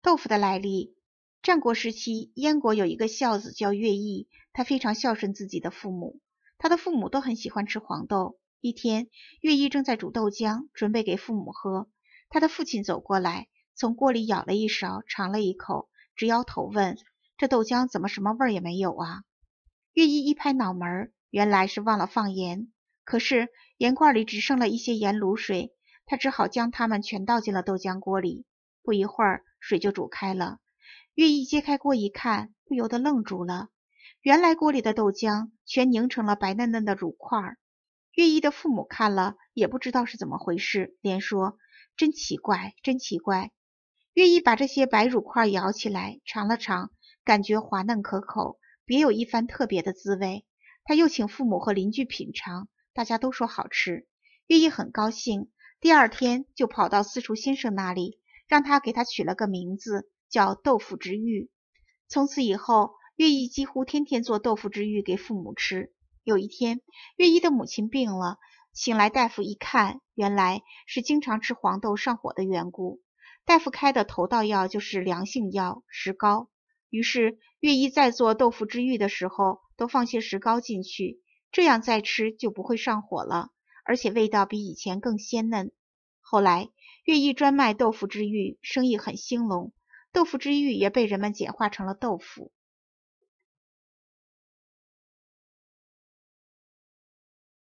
豆腐的来历。战国时期，燕国有一个孝子叫乐毅，他非常孝顺自己的父母。他的父母都很喜欢吃黄豆。一天，乐毅正在煮豆浆，准备给父母喝。他的父亲走过来，从锅里舀了一勺，尝了一口，直摇头，问：“这豆浆怎么什么味也没有啊？”乐毅一拍脑门，原来是忘了放盐。可是盐罐里只剩了一些盐卤水，他只好将它们全倒进了豆浆锅里。不一会儿，水就煮开了，月意揭开锅一看，不由得愣住了。原来锅里的豆浆全凝成了白嫩嫩的乳块。月意的父母看了也不知道是怎么回事，连说：“真奇怪，真奇怪。”月意把这些白乳块舀起来尝了尝，感觉滑嫩可口，别有一番特别的滋味。他又请父母和邻居品尝，大家都说好吃。月意很高兴，第二天就跑到私塾先生那里。让他给他取了个名字，叫豆腐之玉。从此以后，月姨几乎天天做豆腐之玉给父母吃。有一天，月姨的母亲病了，请来大夫一看，原来是经常吃黄豆上火的缘故。大夫开的头道药就是凉性药石膏。于是，月姨在做豆腐之玉的时候都放些石膏进去，这样再吃就不会上火了，而且味道比以前更鲜嫩。后来，乐毅专卖豆腐之玉，生意很兴隆。豆腐之玉也被人们简化成了豆腐。